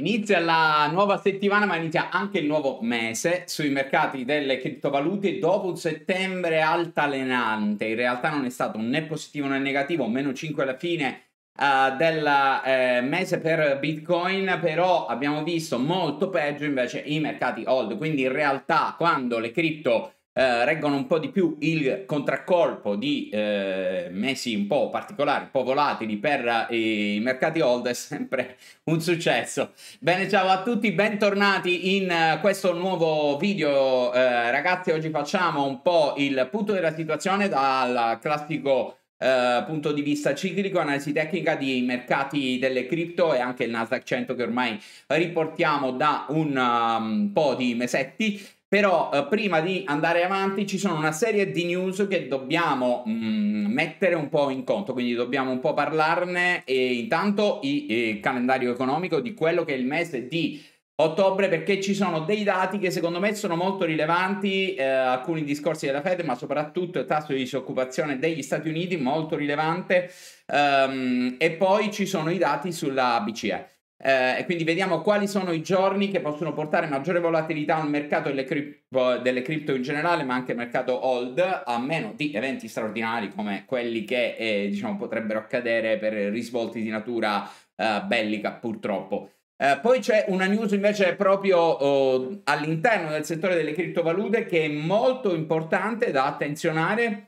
Inizia la nuova settimana, ma inizia anche il nuovo mese sui mercati delle criptovalute dopo un settembre altalenante. In realtà non è stato né positivo né negativo, meno 5 alla fine uh, del eh, mese per Bitcoin, però abbiamo visto molto peggio invece i mercati hold. Quindi in realtà quando le cripto eh, reggono un po' di più il contraccolpo di eh, mesi un po' particolari, un po' volatili per eh, i mercati hold è sempre un successo. Bene, ciao a tutti, bentornati in eh, questo nuovo video. Eh, ragazzi, oggi facciamo un po' il punto della situazione dal classico Uh, punto di vista ciclico, analisi tecnica dei mercati delle cripto e anche il Nasdaq 100 che ormai riportiamo da un um, po' di mesetti. Però eh, prima di andare avanti ci sono una serie di news che dobbiamo mh, mm, mettere un po' in conto, quindi dobbiamo un po' parlarne e intanto il eh, calendario economico di quello che è il mese di ottobre perché ci sono dei dati che secondo me sono molto rilevanti, eh, alcuni discorsi della Fed, ma soprattutto il tasso di disoccupazione degli Stati Uniti molto rilevante ehm, e poi ci sono i dati sulla BCE. Eh, e quindi vediamo quali sono i giorni che possono portare maggiore volatilità al mercato delle, cripto, delle cripto in generale, ma anche al mercato hold, a meno di eventi straordinari come quelli che eh, diciamo, potrebbero accadere per risvolti di natura eh, bellica, purtroppo. Eh, poi c'è una news invece proprio oh, all'interno del settore delle criptovalute che è molto importante da attenzionare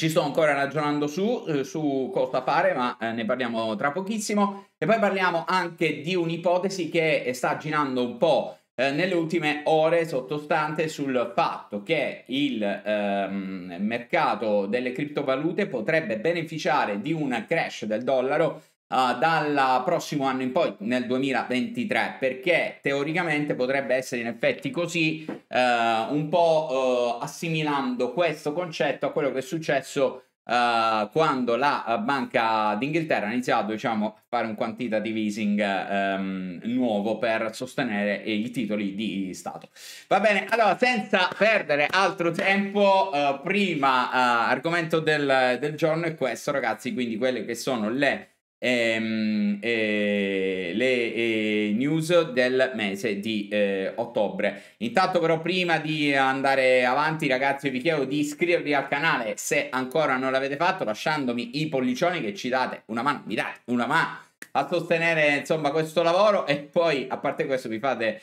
ci sto ancora ragionando su, eh, su cosa fare, ma eh, ne parliamo tra pochissimo. E poi parliamo anche di un'ipotesi che eh, sta girando un po' eh, nelle ultime ore sottostante sul fatto che il ehm, mercato delle criptovalute potrebbe beneficiare di un crash del dollaro uh, dal prossimo anno in poi, nel 2023, perché teoricamente potrebbe essere in effetti così, uh, un po' uh, assimilando questo concetto a quello che è successo quando la Banca d'Inghilterra ha iniziato diciamo, a fare un quantitative easing um, nuovo per sostenere i titoli di Stato. Va bene, allora senza perdere altro tempo, prima argomento del, del giorno è questo ragazzi, quindi quelle che sono le ehm, eh, le eh, news del mese di eh, ottobre. Intanto però prima di andare avanti ragazzi vi chiedo di iscrivervi al canale se ancora non l'avete fatto lasciandomi i pollicioni che ci date una mano, mi date una mano a sostenere insomma questo lavoro e poi a parte questo vi fate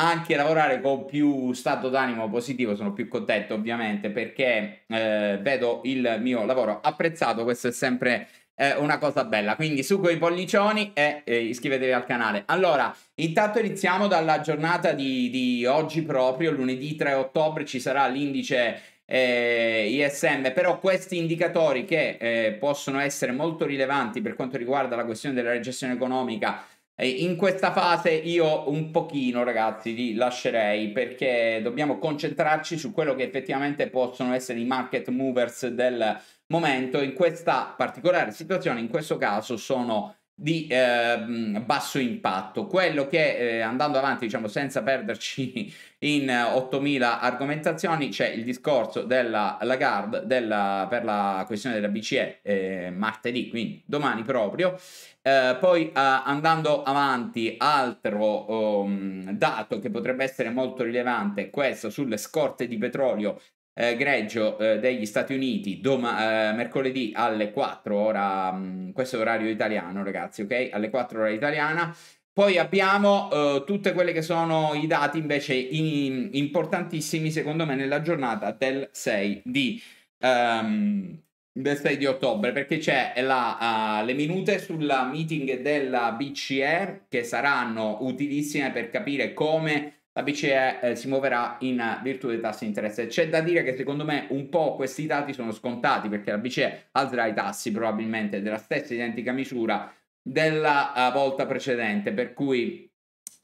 anche lavorare con più stato d'animo positivo, sono più contento ovviamente perché eh, vedo il mio lavoro apprezzato, questo è sempre è una cosa bella. Quindi su coi pollicioni e eh, iscrivetevi al canale. Allora, intanto iniziamo dalla giornata di, di oggi proprio, lunedì 3 ottobre ci sarà l'indice eh, ISM, però questi indicatori che eh, possono essere molto rilevanti per quanto riguarda la questione della recessione economica eh, in questa fase io un pochino ragazzi li lascerei perché dobbiamo concentrarci su quello che effettivamente possono essere i market movers del momento, in questa particolare situazione, in questo caso sono di eh, basso impatto. Quello che eh, andando avanti, diciamo, senza perderci in 8000 argomentazioni, c'è il discorso della Lagarde della, per la questione della BCE eh, martedì, quindi domani proprio. Eh, poi eh, andando avanti, altro um, dato che potrebbe essere molto rilevante, questo sulle scorte di petrolio eh, greggio eh, degli Stati Uniti doma- eh, mercoledì alle 4 ora, mh, mm, questo è orario italiano ragazzi, ok? Alle 4 ora italiana. Poi abbiamo eh, tutte quelle che sono i dati invece in- importantissimi secondo me nella giornata del 6 di... Um, del 6 di ottobre perché c'è la, uh, le minute sulla meeting della BCE che saranno utilissime per capire come la BCE eh, si muoverà in virtù dei tassi di interesse. C'è da dire che secondo me un po' questi dati sono scontati perché la BCE alzerà i tassi probabilmente della stessa identica misura della uh, volta precedente, per cui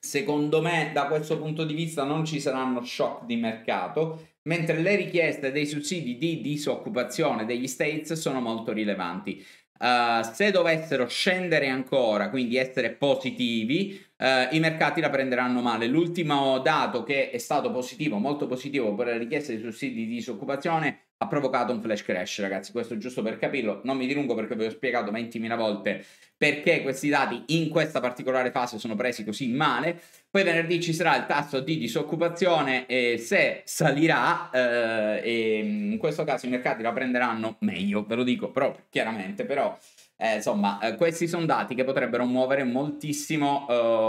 secondo me da questo punto di vista non ci saranno shock di mercato, mentre le richieste dei sussidi di disoccupazione degli States sono molto rilevanti. Uh, se dovessero scendere ancora, quindi essere positivi, eh, i mercati la prenderanno male. L'ultimo dato che è stato positivo, molto positivo per la richiesta di sussidi di disoccupazione ha provocato un flash crash, ragazzi. Questo giusto per capirlo. Non mi dilungo perché vi ho spiegato 20.000 volte perché questi dati in questa particolare fase sono presi così male. Poi venerdì ci sarà il tasso di disoccupazione e se salirà, eh, in questo caso i mercati la prenderanno meglio, ve lo dico proprio chiaramente, però eh, insomma, eh, questi sono dati che potrebbero muovere moltissimo,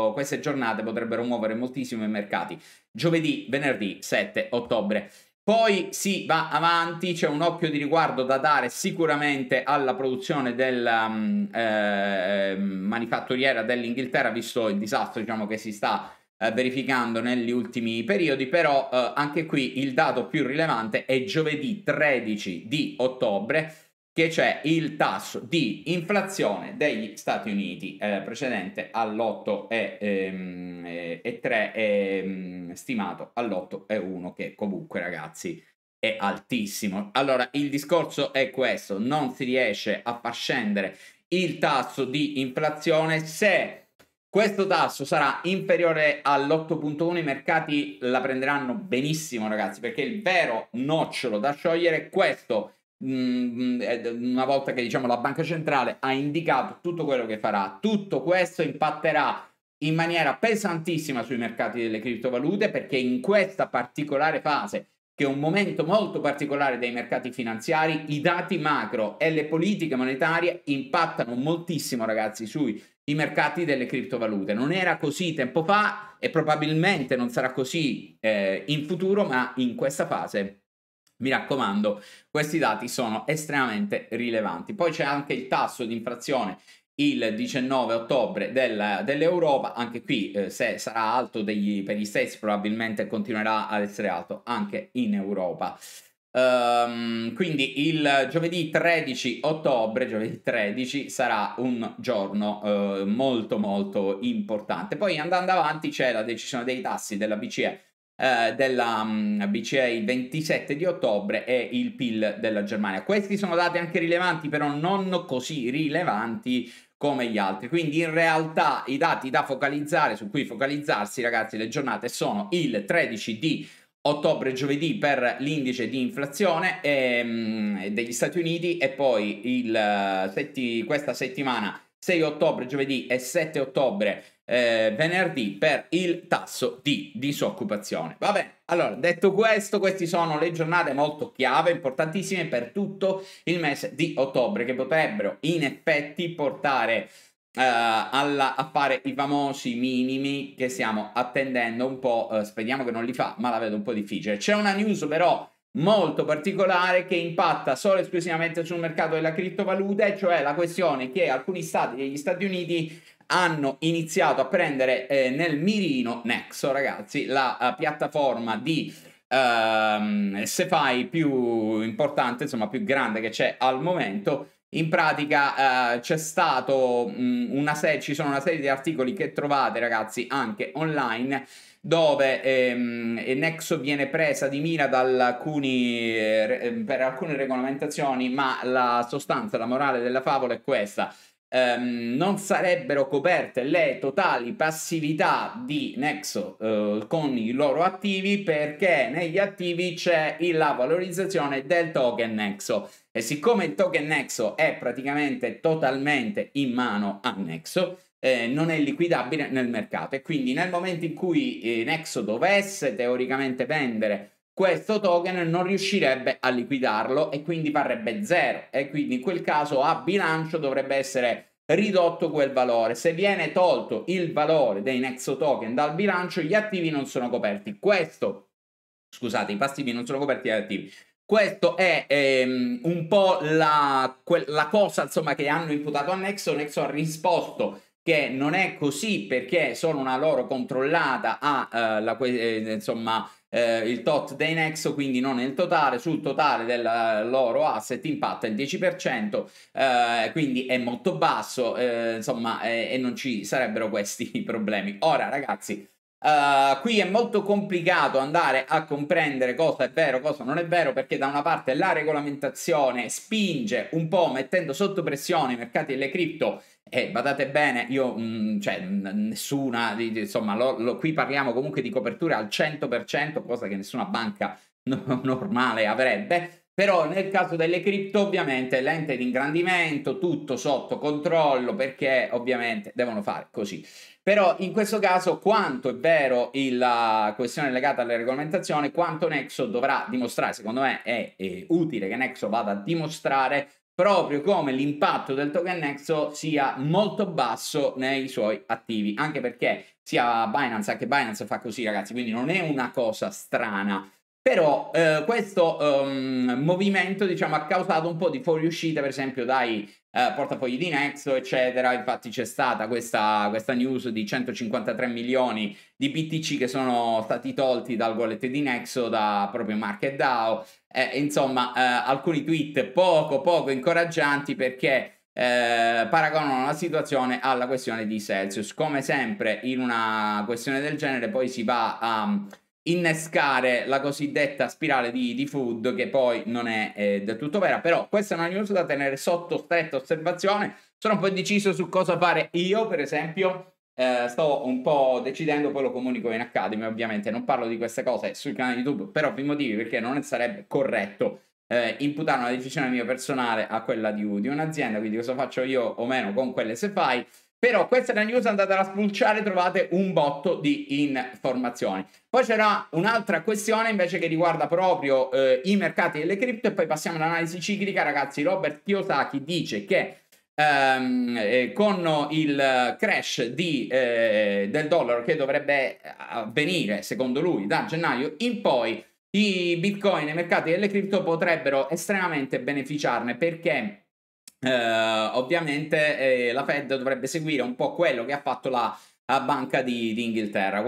eh, queste giornate potrebbero muovere moltissimo i mercati. Giovedì, venerdì 7 ottobre. Poi si va avanti, c'è un occhio di riguardo da dare sicuramente alla produzione della, mm, ehm, manifatturiera dell'Inghilterra, visto il disastro diciamo, che si sta eh, verificando negli ultimi periodi, però eh, anche qui il dato più rilevante è giovedì 13 di ottobre, che c'è il tasso di inflazione degli Stati Uniti eh, precedente all'8,3 ehm, e, e, ehm, e, stimato all'8,1 che comunque ragazzi è altissimo. Allora il discorso è questo, non si riesce a far scendere il tasso di inflazione se questo tasso sarà inferiore all'8.1, i mercati la prenderanno benissimo ragazzi perché il vero nocciolo da sciogliere è questo Mm, mm, una volta che diciamo la banca centrale ha indicato tutto quello che farà tutto questo impatterà in maniera pesantissima sui mercati delle criptovalute perché in questa particolare fase che è un momento molto particolare dei mercati finanziari i dati macro e le politiche monetarie impattano moltissimo ragazzi sui mercati delle criptovalute non era così tempo fa e probabilmente non sarà così eh, in futuro ma in questa fase mi raccomando, questi dati sono estremamente rilevanti. Poi c'è anche il tasso di inflazione il 19 ottobre del, dell'Europa, anche qui eh, se sarà alto degli, per gli stessi probabilmente continuerà ad essere alto anche in Europa. Um, quindi il giovedì 13 ottobre, giovedì 13, sarà un giorno eh, molto molto importante. Poi andando avanti c'è la decisione dei tassi della BCE eh, della mm, BCE il 27 di ottobre e il PIL della Germania. Questi sono dati anche rilevanti, però non così rilevanti come gli altri. Quindi in realtà i dati da focalizzare, su cui focalizzarsi, ragazzi, le giornate sono il 13 di ottobre giovedì per l'indice di inflazione ehm, degli Stati Uniti e poi il, eh, setti, questa settimana 6 ottobre giovedì e 7 ottobre eh, venerdì per il tasso di disoccupazione. Va bene, allora detto questo, queste sono le giornate molto chiave, importantissime per tutto il mese di ottobre, che potrebbero in effetti portare eh, alla, a fare i famosi minimi che stiamo attendendo un po', eh, speriamo che non li fa, ma la vedo un po' difficile. C'è una news però molto particolare che impatta solo e esclusivamente sul mercato della criptovaluta, cioè la questione che alcuni stati degli Stati Uniti hanno iniziato a prendere eh, nel mirino Nexo, ragazzi, la, la eh, piattaforma di ehm, SFI più importante, insomma più grande che c'è al momento. In pratica eh, c'è stato mh, mm, una serie, ci sono una serie di articoli che trovate ragazzi anche online dove ehm, Nexo viene presa di mira alcuni, eh, per alcune regolamentazioni, ma la sostanza, la morale della favola è questa ehm, non sarebbero coperte le totali passività di Nexo eh, con i loro attivi perché negli attivi c'è la valorizzazione del token Nexo e siccome il token Nexo è praticamente totalmente in mano a Nexo eh, non è liquidabile nel mercato e quindi nel momento in cui eh, Nexo dovesse teoricamente vendere questo token non riuscirebbe a liquidarlo e quindi varrebbe zero e quindi in quel caso a bilancio dovrebbe essere ridotto quel valore. Se viene tolto il valore dei Nexo token dal bilancio, gli attivi non sono coperti. Questo, scusate, i passivi non sono coperti dagli attivi. Questo è ehm, un po' la, que- la cosa insomma, che hanno imputato a Nexo. Nexo ha risposto che non è così perché sono una loro controllata a eh, la, eh, insomma, eh, il tot dei Nexo, quindi non il totale, sul totale del eh, loro asset impatta il 10%, eh, quindi è molto basso, eh, insomma, eh, e non ci sarebbero questi problemi. Ora ragazzi, Uh, qui è molto complicato andare a comprendere cosa è vero, cosa non è vero, perché da una parte la regolamentazione spinge un po' mettendo sotto pressione i mercati delle cripto e badate bene, io, mh, mm, cioè, mh, nessuna, insomma, lo, lo, qui parliamo comunque di coperture al 100%, cosa che nessuna banca no, normale avrebbe, però nel caso delle cripto ovviamente l'ente di ingrandimento, tutto sotto controllo perché ovviamente devono fare così. Però in questo caso quanto è vero la questione legata alla regolamentazione, quanto Nexo dovrà dimostrare, secondo me è, è utile che Nexo vada a dimostrare proprio come l'impatto del token Nexo sia molto basso nei suoi attivi, anche perché sia Binance, anche Binance fa così ragazzi, quindi non è una cosa strana però eh, questo um, movimento, diciamo, ha causato un po' di fuoriuscita, per esempio, dai eh, portafogli di Nexo, eccetera. Infatti c'è stata questa, questa, news di 153 milioni di BTC che sono stati tolti dal wallet di Nexo da proprio MarketDAO. Eh, insomma, alcuni tweet poco poco incoraggianti perché eh, paragonano la situazione alla questione di Celsius. Come sempre in una questione del genere poi si va a... Um, innescare la cosiddetta spirale di, di, food che poi non è eh, del tutto vera però questa è una news da tenere sotto stretta osservazione sono un po' indeciso su cosa fare io per esempio eh, sto un po' decidendo poi lo comunico in Academy ovviamente non parlo di queste cose sul canale YouTube però per motivi perché non sarebbe corretto eh, imputare una decisione mia personale a quella di, di un'azienda quindi cosa faccio io o meno con quelle se fai però questa è la news, andate a spulciare, trovate un botto di informazioni. Poi c'era un'altra questione invece che riguarda proprio eh, i mercati delle cripto e poi passiamo all'analisi ciclica. Ragazzi, Robert Kiyosaki dice che ehm, eh, con il crash di, eh, del dollaro che dovrebbe avvenire, secondo lui, da gennaio in poi, i bitcoin e i mercati delle cripto potrebbero estremamente beneficiarne perché Uh, ovviamente eh, la Fed dovrebbe seguire un po' quello che ha fatto la, la Banca di, di Inghilterra.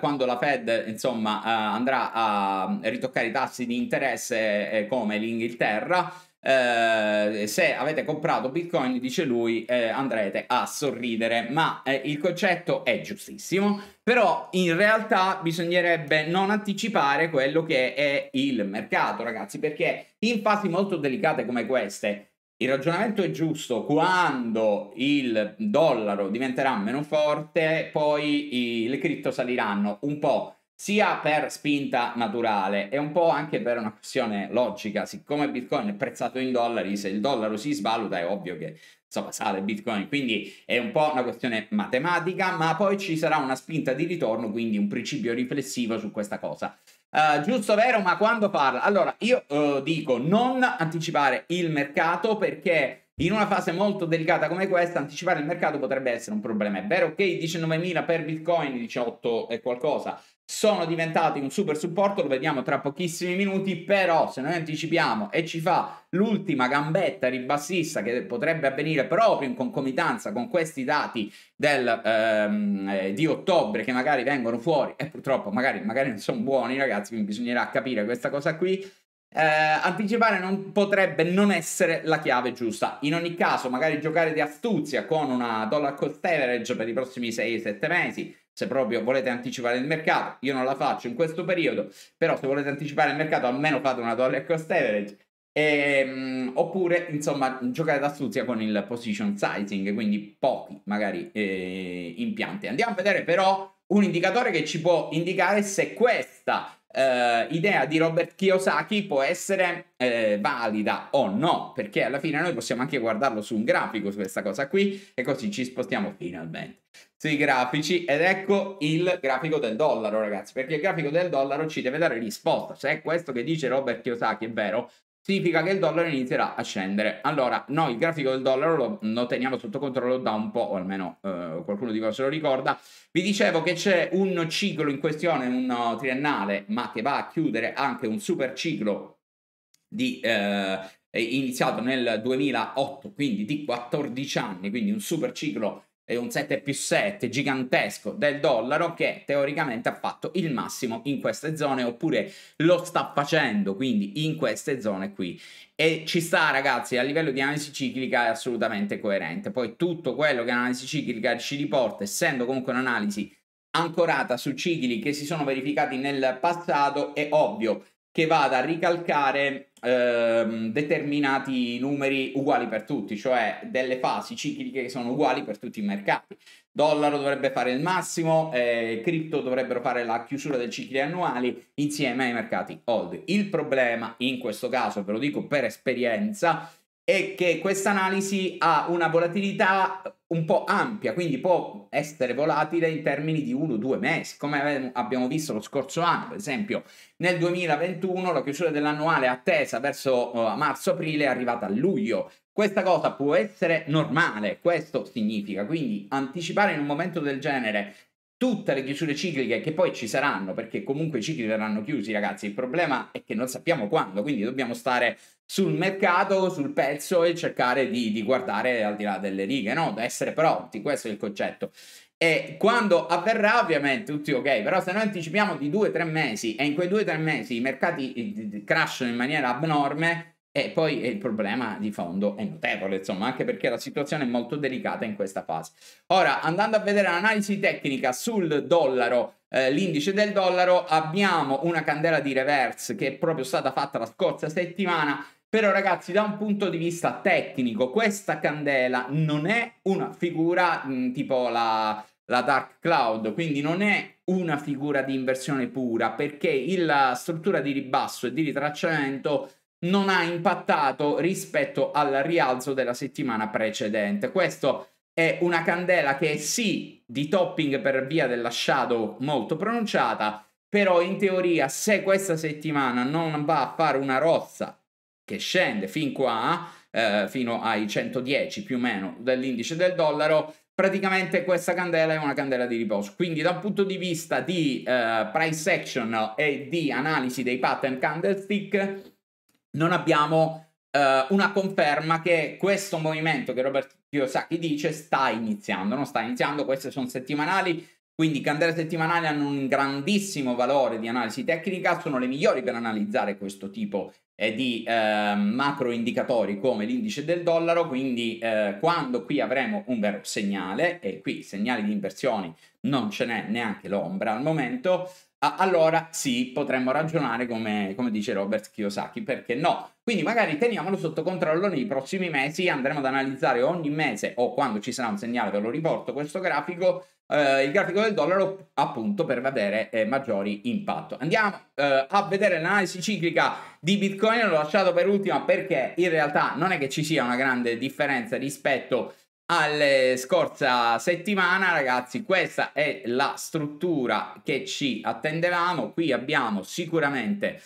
quando la Fed insomma, uh, andrà a ritoccare i tassi di interesse eh, come l'Inghilterra, eh, se avete comprato Bitcoin, dice lui, eh, andrete a sorridere, ma il concetto è giustissimo, però in realtà bisognerebbe non anticipare quello che è il mercato, ragazzi, perché in fasi molto delicate come queste il ragionamento è giusto, quando il dollaro diventerà meno forte, poi i, le cripto saliranno un po' sia per spinta naturale e un po' anche per una questione logica, siccome Bitcoin è prezzato in dollari, se il dollaro si svaluta è ovvio che insomma, sale Bitcoin, quindi è un po' una questione matematica, ma poi ci sarà una spinta di ritorno, quindi un principio riflessivo su questa cosa. Uh, giusto vero, ma quando parla? Allora, io uh, dico non anticipare il mercato perché in una fase molto delicata come questa anticipare il mercato potrebbe essere un problema. È vero che i 19.000 per Bitcoin, 18 e qualcosa, sono diventati un super supporto, lo vediamo tra pochissimi minuti, però se noi anticipiamo e ci fa l'ultima gambetta ribassista che potrebbe avvenire proprio in concomitanza con questi dati del, ehm, eh, di ottobre che magari vengono fuori e purtroppo magari, magari non sono buoni ragazzi, quindi bisognerà capire questa cosa qui, eh, anticipare non potrebbe non essere la chiave giusta. In ogni caso, magari giocare di astuzia con una dollar cost average per i prossimi 6-7 mesi se proprio volete anticipare il mercato, io non la faccio in questo periodo, però se volete anticipare il mercato almeno fate una dollar cost average e, um, oppure insomma giocare d'astuzia con il position sizing, quindi pochi magari eh, impianti. Andiamo a vedere però un indicatore che ci può indicare se questa eh, idea di Robert Kiyosaki può essere eh, valida o no, perché alla fine noi possiamo anche guardarlo su un grafico, su questa cosa qui, e così ci spostiamo finalmente sui grafici ed ecco il grafico del dollaro ragazzi perché il grafico del dollaro ci deve dare risposta se è questo che dice Robert Kiyosaki è vero significa che il dollaro inizierà a scendere. Allora, noi il grafico del dollaro lo, lo teniamo sotto controllo da un po', o almeno eh, qualcuno di voi se lo ricorda. Vi dicevo che c'è un ciclo in questione, un uh, triennale, ma che va a chiudere anche un super ciclo di, eh, iniziato nel 2008, quindi di 14 anni, quindi un super ciclo è un 7 più 7 gigantesco del dollaro che teoricamente ha fatto il massimo in queste zone oppure lo sta facendo quindi in queste zone qui e ci sta ragazzi a livello di analisi ciclica è assolutamente coerente poi tutto quello che l'analisi ciclica ci riporta essendo comunque un'analisi ancorata su cicli che si sono verificati nel passato è ovvio che vada a ricalcare ehm, determinati numeri uguali per tutti, cioè delle fasi cicliche che sono uguali per tutti i mercati. Dollaro dovrebbe fare il massimo, eh, cripto dovrebbero fare la chiusura dei cicli annuali insieme ai mercati hold. Il problema in questo caso, ve lo dico per esperienza, è che questa analisi ha una volatilità un po' ampia, quindi può essere volatile in termini di uno o due mesi, come abbiamo visto lo scorso anno, per esempio nel 2021 la chiusura dell'annuale attesa verso uh, marzo-aprile è arrivata a luglio. Questa cosa può essere normale, questo significa, quindi anticipare in un momento del genere tutte le chiusure cicliche che poi ci saranno, perché comunque i cicli verranno chiusi, ragazzi. Il problema è che non sappiamo quando, quindi dobbiamo stare sul mercato, sul pezzo e cercare di, di guardare al di là delle righe, no? Da essere pronti, questo è il concetto. E quando avverrà, ovviamente, tutti ok, però se noi anticipiamo di due o tre mesi e in quei due o tre mesi i mercati eh, crashano in maniera abnorme, e poi il problema di fondo è notevole, insomma, anche perché la situazione è molto delicata in questa fase. Ora, andando a vedere l'analisi tecnica sul dollaro, eh, l'indice del dollaro, abbiamo una candela di reverse che è proprio stata fatta la scorsa settimana. Però ragazzi, da un punto di vista tecnico, questa candela non è una figura mh, mm, tipo la, la dark cloud, quindi non è una figura di inversione pura perché la struttura di ribasso e di ritracciamento non ha impattato rispetto al rialzo della settimana precedente. Questo è una candela che è sì di topping per via della shadow molto pronunciata, però in teoria se questa settimana non va a fare una rozza che scende fin qua, eh, fino ai 110 più o meno dell'indice del dollaro, praticamente questa candela è una candela di riposo. Quindi dal punto di vista di eh, price action e di analisi dei pattern candlestick, non abbiamo uh, una conferma che questo movimento che Robert Kiyosaki dice sta iniziando, non sta iniziando, queste sono settimanali, quindi candele settimanali hanno un grandissimo valore di analisi tecnica, sono le migliori per analizzare questo tipo eh, di eh, macro indicatori come l'indice del dollaro, quindi eh, quando qui avremo un vero segnale, e qui segnali di inversioni non ce n'è neanche l'ombra al momento, allora sì, potremmo ragionare come, come, dice Robert Kiyosaki, perché no? Quindi magari teniamolo sotto controllo nei prossimi mesi, andremo ad analizzare ogni mese o quando ci sarà un segnale ve lo riporto questo grafico, eh, il grafico del dollaro appunto per vedere eh, maggiori impatto. Andiamo eh, a vedere l'analisi ciclica di Bitcoin, l'ho lasciato per ultima perché in realtà non è che ci sia una grande differenza rispetto a alle scorsa settimana, ragazzi, questa è la struttura che ci attendevamo. Qui abbiamo sicuramente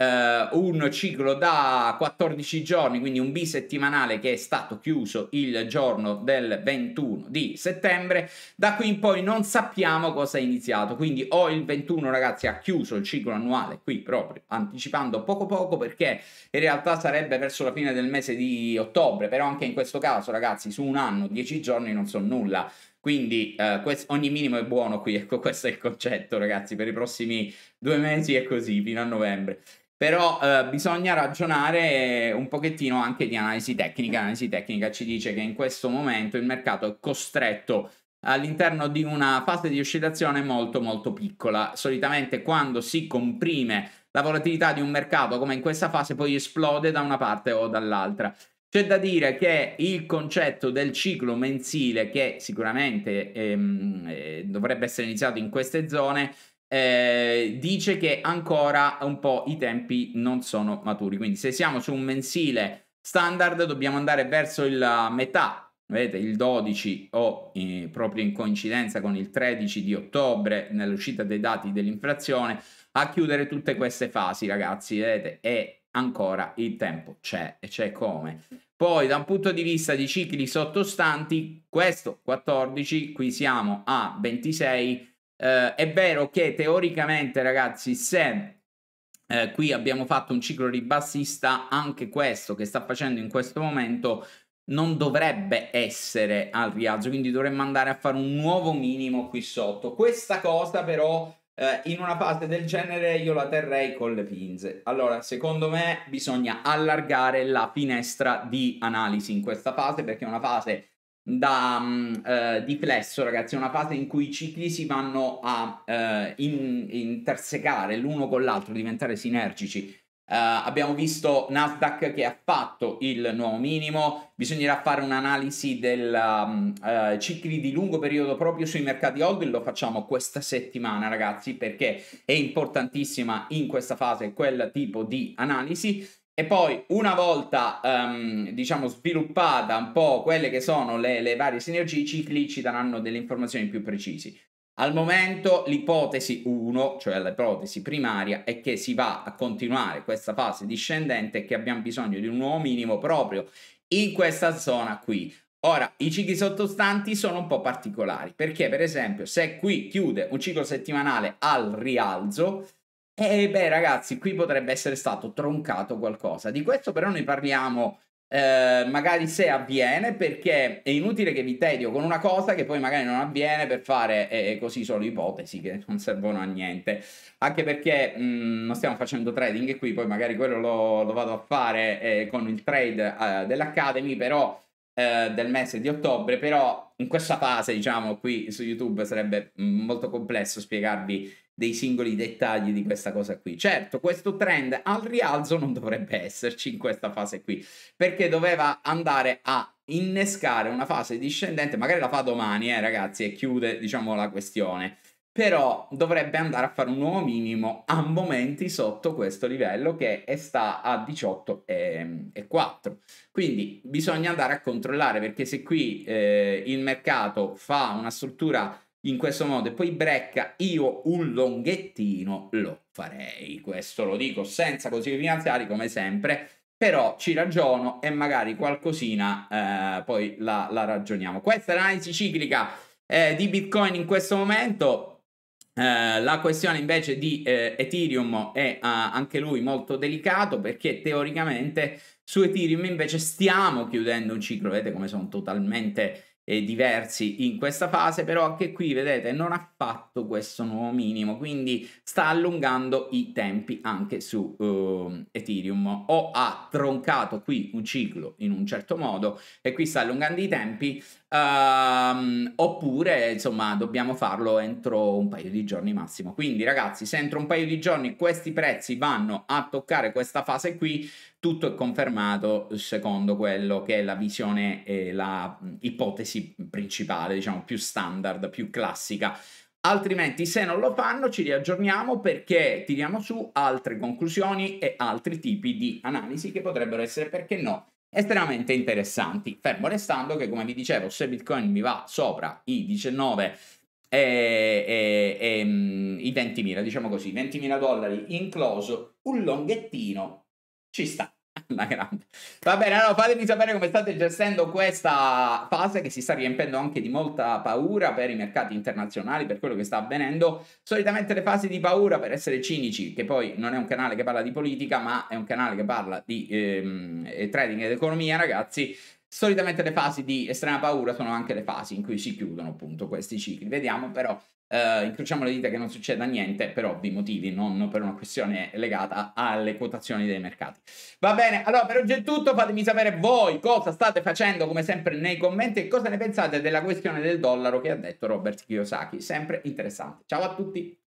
Uh, un ciclo da 14 giorni, quindi un bisettimanale che è stato chiuso il giorno del 21 di settembre. Da qui in poi non sappiamo cosa è iniziato, quindi o il 21 ragazzi ha chiuso il ciclo annuale qui proprio anticipando poco poco perché in realtà sarebbe verso la fine del mese di ottobre, però anche in questo caso ragazzi su un anno 10 giorni non so nulla. Quindi eh, questo, ogni minimo è buono qui, ecco questo è il concetto ragazzi, per i prossimi due mesi e così, fino a novembre però eh, bisogna ragionare un pochettino anche di analisi tecnica. L'analisi tecnica ci dice che in questo momento il mercato è costretto all'interno di una fase di oscillazione molto molto piccola. Solitamente quando si comprime la volatilità di un mercato come in questa fase poi esplode da una parte o dall'altra. C'è da dire che il concetto del ciclo mensile, che sicuramente ehm, eh, dovrebbe essere iniziato in queste zone, eh, dice che ancora un po' i tempi non sono maturi. Quindi se siamo su un mensile standard dobbiamo andare verso la eh, metà, vedete il 12 o eh, proprio in coincidenza con il 13 di ottobre nell'uscita dei dati dell'inflazione a chiudere tutte queste fasi ragazzi, vedete, e ancora il tempo c'è e c'è come. Poi da un punto di vista di cicli sottostanti, questo 14, qui siamo a 26, eh, è vero che teoricamente, ragazzi, se eh, qui abbiamo fatto un ciclo ribassista, anche questo che sta facendo in questo momento non dovrebbe essere al rialzo, quindi dovremmo andare a fare un nuovo minimo qui sotto. Questa cosa però eh, in una fase del genere io la terrei con le pinze. Allora, secondo me bisogna allargare la finestra di analisi in questa fase perché è una fase da, eh, di plesso, ragazzi, è una fase in cui i cicli si vanno a eh, in, intersecare l'uno con l'altro, diventare sinergici. Eh, abbiamo visto Nasdaq che ha fatto il nuovo minimo, bisognerà fare un'analisi dei um, eh, cicli di lungo periodo proprio sui mercati hold, lo facciamo questa settimana ragazzi perché è importantissima in questa fase quel tipo di analisi. E poi una volta, um, diciamo, sviluppata un po' quelle che sono le, le varie sinergie, i cicli ci daranno delle informazioni più precise. Al momento l'ipotesi 1, cioè l'ipotesi primaria, è che si va a continuare questa fase discendente e che abbiamo bisogno di un nuovo minimo proprio in questa zona qui. Ora, i cicli sottostanti sono un po' particolari perché, per esempio, se qui chiude un ciclo settimanale al rialzo, e eh, eh, beh ragazzi, qui potrebbe essere stato troncato qualcosa. Di questo però ne parliamo eh, magari se avviene, perché è inutile che vi tedio con una cosa che poi magari non avviene per fare eh, eh così solo ipotesi che non servono a niente. Anche perché mh, mm, non stiamo facendo trading qui, poi magari quello lo, lo vado a fare eh, con il trade dell'Academy, però del mese di ottobre, però in questa fase, diciamo, qui su YouTube sarebbe mm, molto complesso spiegarvi dei singoli dettagli di questa cosa qui. Certo, questo trend al rialzo non dovrebbe esserci in questa fase qui, perché doveva andare a innescare una fase discendente, magari la fa domani, eh, ragazzi, e chiude, diciamo, la questione. Però dovrebbe andare a fare un nuovo minimo a momenti sotto questo livello che sta a 18 e, 4. Quindi bisogna andare a controllare perché se qui eh, il mercato fa una struttura in questo modo e poi brecca, io un longhettino lo farei. Questo lo dico senza consigli finanziari, come sempre, però ci ragiono e magari qualcosina eh, poi la, la, ragioniamo. Questa è l'analisi ciclica eh, di Bitcoin in questo momento. Eh, la questione invece di eh, Ethereum è eh, anche lui molto delicato perché teoricamente su Ethereum invece stiamo chiudendo un ciclo, vedete come sono totalmente eh, diversi in questa fase, però anche qui vedete non ha fatto questo nuovo minimo, quindi sta allungando i tempi anche su eh, Ethereum o ha troncato qui un ciclo in un certo modo e qui sta allungando i tempi ehm, oppure insomma dobbiamo farlo entro un paio di giorni massimo. Quindi ragazzi se entro un paio di giorni questi prezzi vanno a toccare questa fase qui tutto è confermato secondo quello che è la visione e la ipotesi principale, diciamo più standard, più classica. Altrimenti, se non lo fanno, ci riaggiorniamo perché tiriamo su altre conclusioni e altri tipi di analisi che potrebbero essere, perché no, estremamente interessanti. Fermo restando che, come vi dicevo, se Bitcoin mi va sopra i 19 e, e, e i 20.000, diciamo così, 20.000 dollari incluso, un longhettino ci sta. Alla grande. Va bene, allora fatemi sapere come state gestendo questa fase che si sta riempendo anche di molta paura per i mercati internazionali, per quello che sta avvenendo. Solitamente le fasi di paura, per essere cinici, che poi non è un canale che parla di politica, ma è un canale che parla di ehm, trading ed economia, ragazzi, Solitamente le fasi di estrema paura sono anche le fasi in cui si chiudono appunto questi cicli. Vediamo però, eh, incrociamo le dita che non succeda niente per ovvi motivi, non per una questione legata alle quotazioni dei mercati. Va bene, allora per oggi è tutto, fatemi sapere voi cosa state facendo come sempre nei commenti e cosa ne pensate della questione del dollaro che ha detto Robert Kiyosaki, sempre interessante. Ciao a tutti!